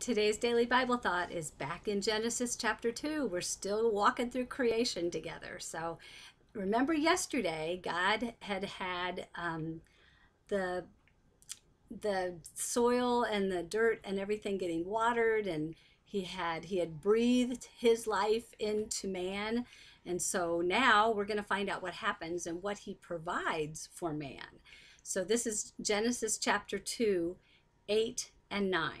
Today's Daily Bible Thought is back in Genesis chapter 2. We're still walking through creation together. So remember yesterday, God had had um, the the soil and the dirt and everything getting watered and he had he had breathed his life into man and so now we're going to find out what happens and what he provides for man so this is genesis chapter 2 8 and 9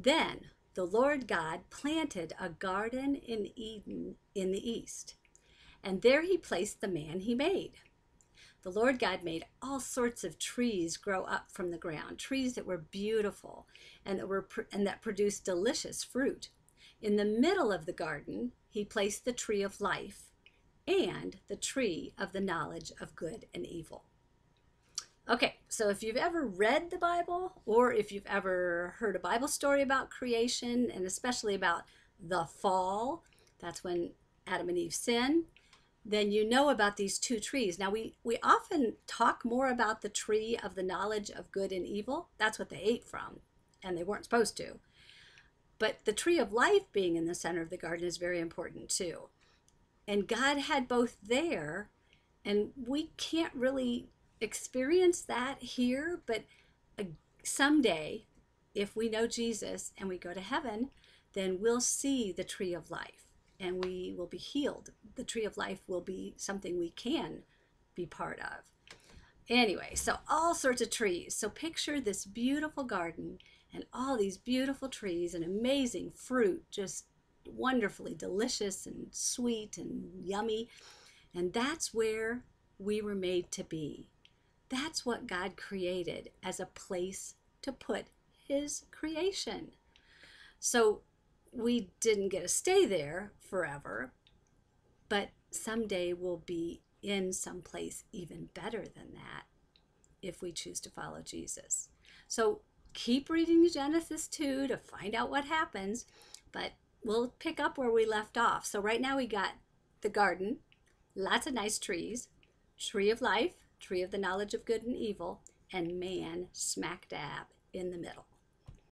then the Lord God planted a garden in Eden in the east, and there he placed the man he made. The Lord God made all sorts of trees grow up from the ground, trees that were beautiful and that were and that produced delicious fruit. In the middle of the garden, he placed the tree of life and the tree of the knowledge of good and evil. Okay, so if you've ever read the Bible or if you've ever heard a Bible story about creation and especially about the fall, that's when Adam and Eve sin, then you know about these two trees. Now, we, we often talk more about the tree of the knowledge of good and evil. That's what they ate from, and they weren't supposed to. But the tree of life being in the center of the garden is very important too. And God had both there, and we can't really experience that here, but uh, someday, if we know Jesus and we go to heaven, then we'll see the tree of life and we will be healed. The tree of life will be something we can be part of. Anyway, so all sorts of trees. So picture this beautiful garden and all these beautiful trees and amazing fruit, just wonderfully delicious and sweet and yummy. And that's where we were made to be. That's what God created as a place to put his creation. So we didn't get to stay there forever, but someday we'll be in some place even better than that if we choose to follow Jesus. So keep reading Genesis 2 to find out what happens, but we'll pick up where we left off. So right now we got the garden, lots of nice trees, tree of life, Tree of the Knowledge of Good and Evil, and man smack dab in the middle.